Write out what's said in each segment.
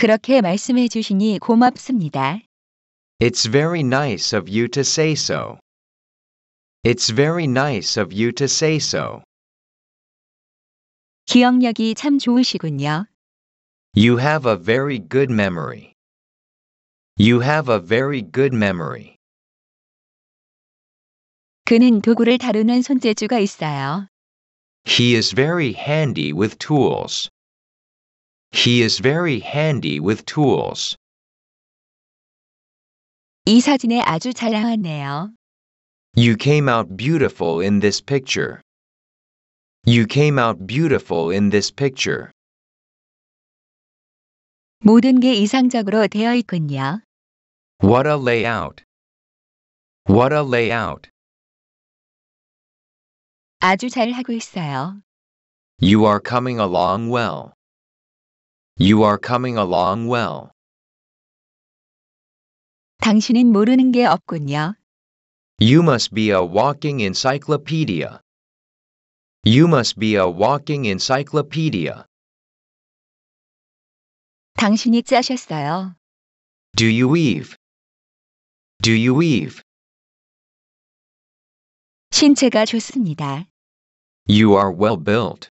그렇게 말씀해 주시니 고맙습니다. It's very nice of you to say so. It's very nice of you to say so. 기억력이 참 좋으시군요. You have a very good memory. You have a very good memory. 그는 도구를 다루는 손재주가 있어요. He is very handy with tools. He is very handy with tools. 이 사진에 아주 잘 나왔네요. You came out beautiful in this picture. You came out beautiful in this picture. 모든 게 이상적으로 되어 있군요. What a layout. What a layout. 아주 잘 하고 있어요. You are coming along well. You are coming along well. 당신은 모르는 게 없군요. You must be a walking encyclopedia. You must be a walking encyclopedia. 당신이 짜셨어요. Do you weave? Do you weave? 신체가 좋습니다. You are well built.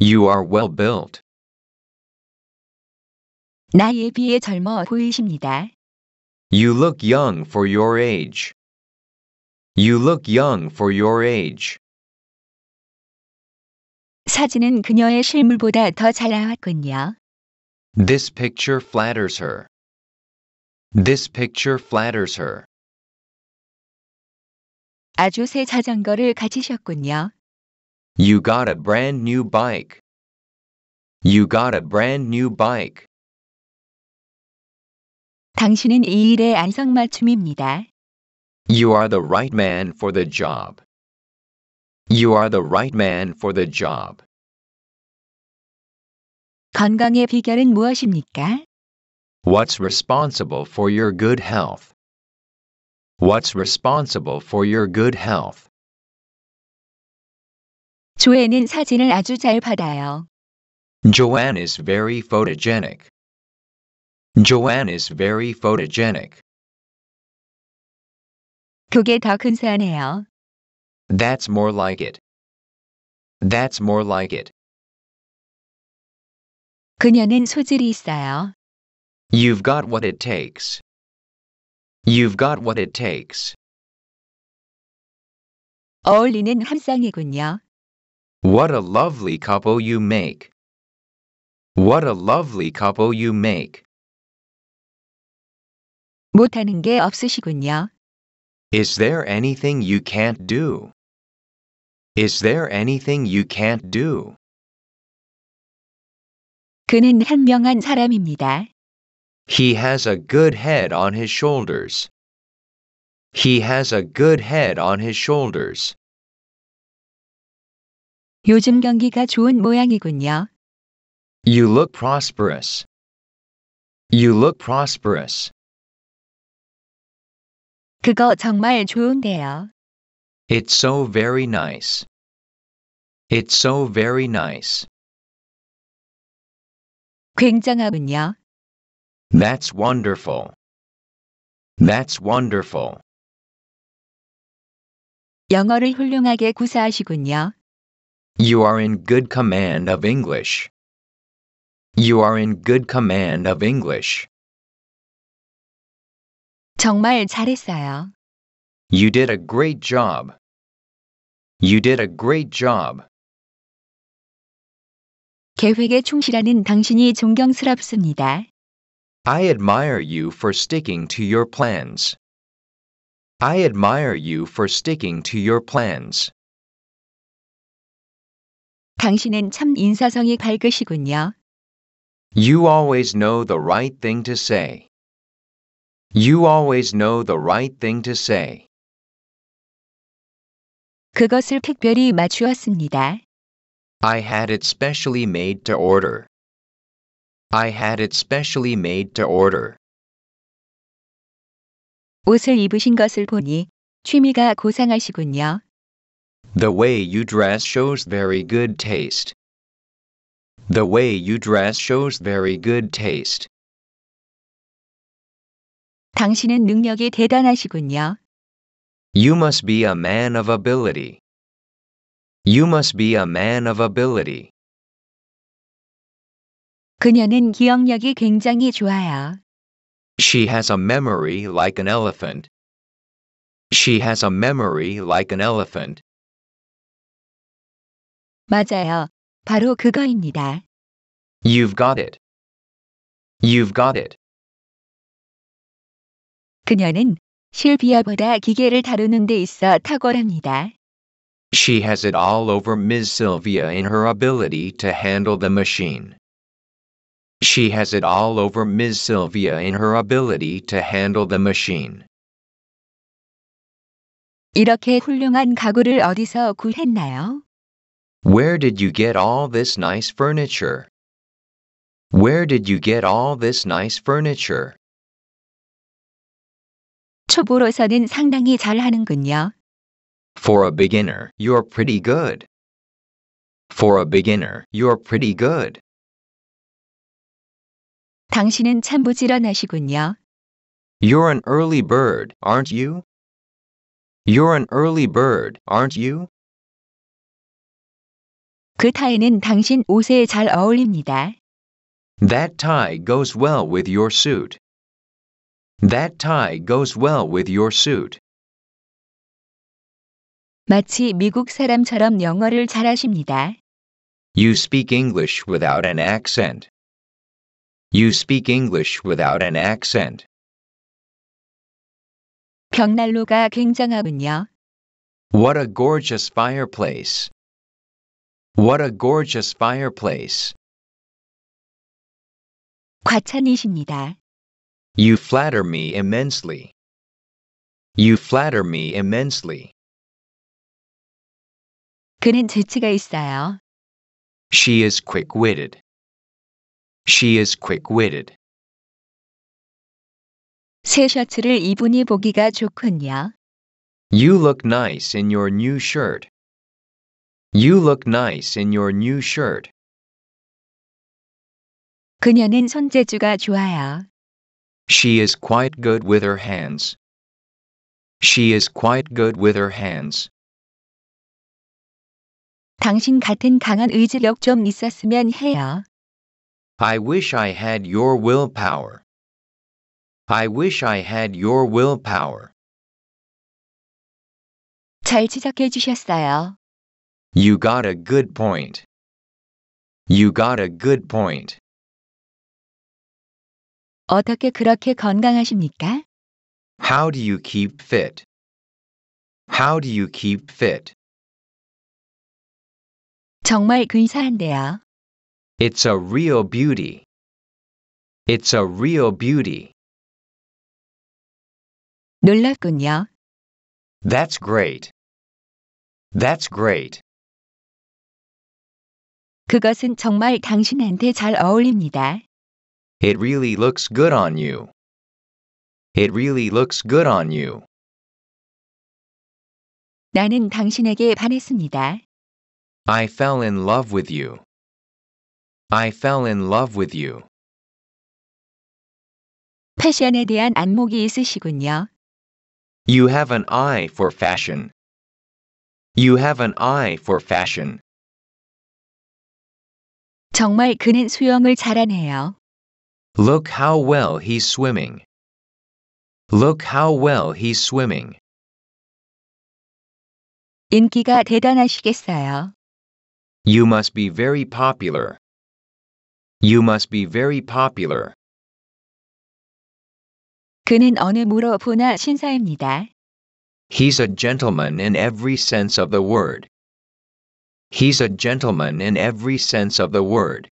You are well built. 나이에 비해 젊어 보이십니다. You look young for your age. You look young for your age. 사진은 그녀의 실물보다 더 잘 나왔군요. This picture flatters her. This picture flatters her. 아주 새 자전거를 가지셨군요. You got a brand new bike. You got a brand new bike. 당신은 이 일의 안성맞춤입니다. You are the right man for the job. You are the right man for the job. 건강의 비결은 무엇입니까? What's responsible for your good health? What's responsible for your good health? 사진을 아주 잘 받아요. Joanne is very photogenic. Joanne is very photogenic. 그게 That's more like it. That's more like it. 그녀는 소질이 있어요. You've got what it takes. You've got what it takes. 어울리는 함상이군요. What a lovely couple you make. What a lovely couple you make. 못하는 게 없으시군요. Is there anything you can't do? Is there anything you can't do? 그는 현명한 사람입니다. He has a good head on his shoulders. He has a good head on his shoulders. 요즘 경기가 좋은 모양이군요. You look prosperous. You look prosperous. 그거 정말 좋은데요. It's so very nice. It's so very nice. 굉장하군요. That's wonderful. That's wonderful. 영어를 훌륭하게 구사하시군요. You are in good command of English. You are in good command of English. 정말 잘했어요. You did a great job. You did a great job. 계획에 충실하는 당신이 존경스럽습니다. I admire you for sticking to your plans. I admire you for sticking to your plans. 당신은 참 인사성이 밝으시군요. You always know the right thing to say. You always know the right thing to say. 그것을 특별히 맞추었습니다. I had it specially made to order. I had it specially made to order. 옷을 입으신 것을 보니 취미가 고상하시군요. The way you dress shows very good taste. The way you dress shows very good taste. 당신은 능력이 대단하시군요. You must be a man of ability. You must be a man of ability. 그녀는 기억력이 굉장히 좋아요. She has a memory like an elephant. She has a memory like an elephant. 맞아요. 바로 그거입니다. You've got it. You've got it. 그녀는 실비아보다 기계를 다루는 데 있어 탁월합니다. She has it all over Ms. Sylvia in her ability to handle the machine. She has it all over Ms. Sylvia in her ability to handle the machine. 이렇게 훌륭한 가구를 어디서 구했나요? Where did you get all this nice furniture? Where did you get all this nice furniture? 초보로서는 상당히 잘하는군요. For a beginner, you're pretty good. For a beginner, you're pretty good. 당신은 참 부지런하시군요. You're an early bird, aren't you? You're an early bird, aren't you? 그 타이는 당신 옷에 잘 어울립니다. That tie goes well with your suit. That tie goes well with your suit. 마치 미국 사람처럼 영어를 잘하십니다. You speak English without an accent. You speak English without an accent. 벽난로가 굉장하군요. What a gorgeous fireplace. What a gorgeous fireplace. 과찬이십니다. You flatter me immensely. You flatter me immensely. 그는 재치가 있어요. She is quick-witted. She is quick-witted. 새 셔츠를 이분이 보기가 좋군요. You look nice in your new shirt. You look nice in your new shirt. 그녀는 손재주가 좋아요. She is quite good with her hands. She is quite good with her hands. 당신 같은 강한 의지력 좀 있었으면 해요. I wish I had your willpower. I wish I had your willpower. 잘 지적해 주셨어요. You got a good point. You got a good point. 어떻게 그렇게 건강하십니까? How do you keep fit? How do you keep fit? 정말 근사한데요. It's a real beauty. It's a real beauty. 놀랍군요. That's great. That's great. 그것은 정말 당신한테 잘 어울립니다. It really looks good on you. It really looks good on you. 나는 당신에게 반했습니다. I fell in love with you. I fell in love with you. 패션에 대한 안목이 있으시군요. You have an eye for fashion. You have an eye for fashion. 정말 그는 수영을 잘하네요. Look how well he's swimming. Look how well he's swimming. 인기가 대단하시겠어요. You must be very popular. You must be very popular. 그는 어느 신사입니다. He's a gentleman in every sense of the word. He's a gentleman in every sense of the word.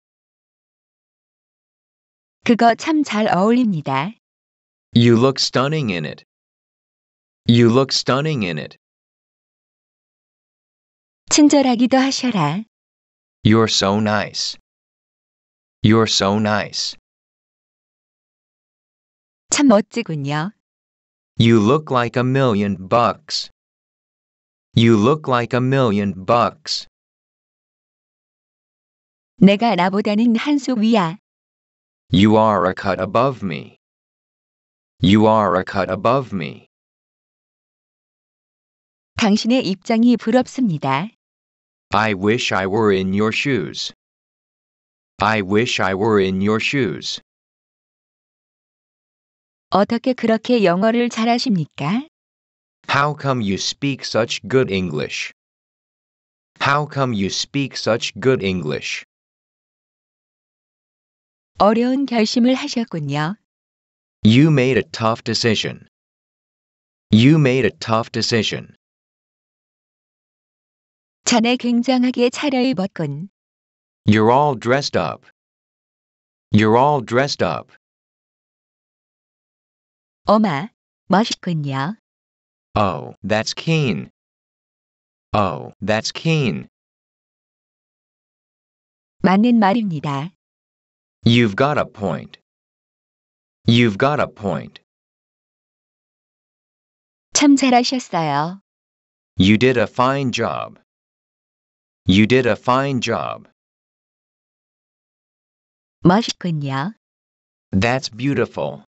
그거 참 어울립니다. You look stunning in it. You look stunning in it. 친절하기도 하셔라. You're so nice. You're so nice. 참 멋지군요. You look like a million bucks. You look like a million bucks. 내가 나보다는 한 수 위야. You are a cut above me. You are a cut above me. 당신의 입장이 부럽습니다. I wish I were in your shoes. I wish I were in your shoes. 어떻게 그렇게 영어를 잘하십니까? How come you speak such good English? How come you speak such good English? 어려운 결심을 하셨군요. You made a tough decision. You made a tough decision. 굉장하게 굉장하게 차려입었군. You're all dressed up. You're all dressed up. 어마, 멋있군요. Oh, that's keen. Oh, that's keen. 맞는 말입니다. You've got a point. You've got a point. 참 잘하셨어요. You did a fine job. You did a fine job. 멋있군요. That's beautiful.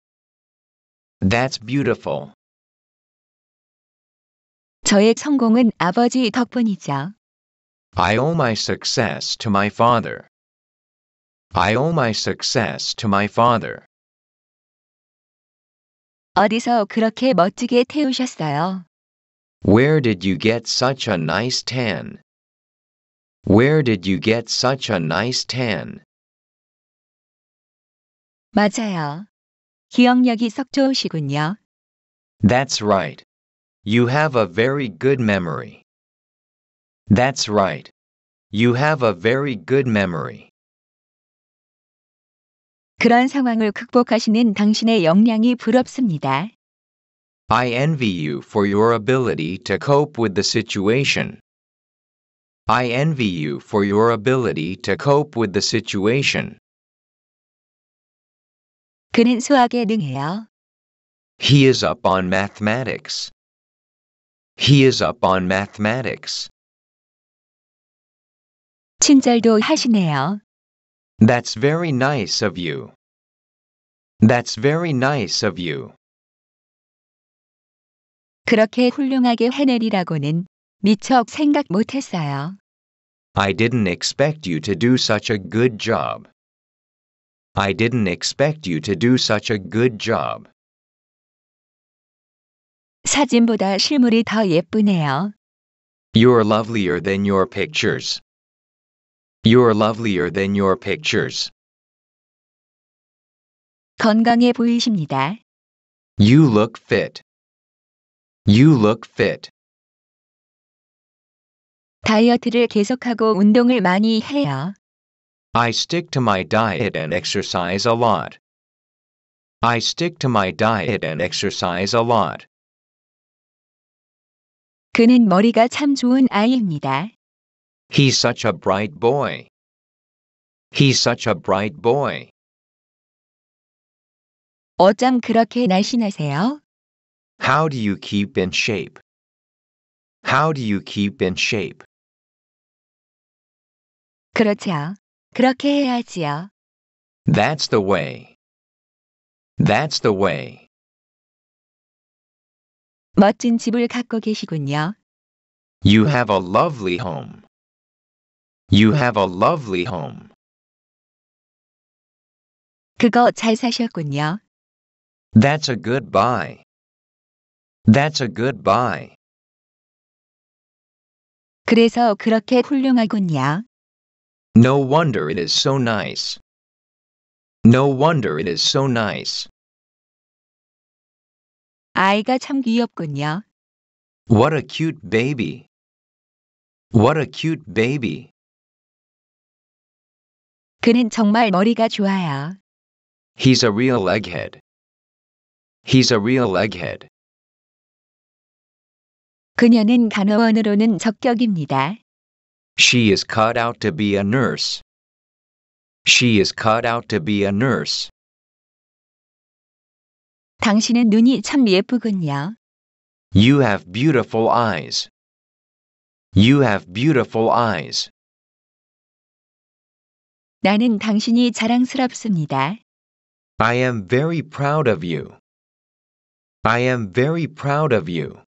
That's beautiful. 저의 성공은 아버지 덕분이죠. I owe my success to my father. I owe my success to my father. 어디서 그렇게 멋지게 태우셨어요? Where did you get such a nice tan? Where did you get such a nice tan? 맞아요. 기억력이 썩 좋으시군요. That's right. You have a very good memory. That's right. You have a very good memory. 그런 상황을 극복하시는 당신의 역량이 부럽습니다. I envy you for your ability to cope with the situation. I envy you for your ability to cope with the situation. 그는 수학에 능해요. He is up on mathematics. He is up on mathematics. 친절도 하시네요. That's very nice of you. That's very nice of you. 그렇게 훌륭하게 해내리라고는 미처 생각 못했어요. I didn't expect you to do such a good job. I didn't expect you to do such a good job. 사진보다 실물이 더 예쁘네요. You're lovelier than your pictures. You're lovelier than your pictures. 건강해 보이십니다. You look fit. You look fit. 다이어트를 계속하고 운동을 많이 해요. I stick to my diet and exercise a lot. I stick to my diet and exercise a lot. 그는 머리가 참 좋은 아이입니다. He's such a bright boy. He's such a bright boy. 어쩜 그렇게 날씬하세요? How do you keep in shape? How do you keep in shape? 그렇죠. 그렇게 해야지요. That's the way. That's the way. 멋진 집을 갖고 계시군요. You have a lovely home. You have a lovely home. 그거 잘 사셨군요. That's a good buy. That's a good buy. 그래서 그렇게 훌륭하군요. No wonder it is so nice. No wonder it is so nice. 아이가 참 귀엽군요. What a cute baby. What a cute baby. 그는 정말 머리가 좋아요. He's a real egghead. He's a real egghead. 그녀는 간호원으로는 적격입니다. She is cut out to be a nurse. She is cut out to be a nurse. 당신은 눈이 참 예쁘군요. You have beautiful eyes. You have beautiful eyes. 나는 당신이 자랑스럽습니다. I am very proud of you. I am very proud of you.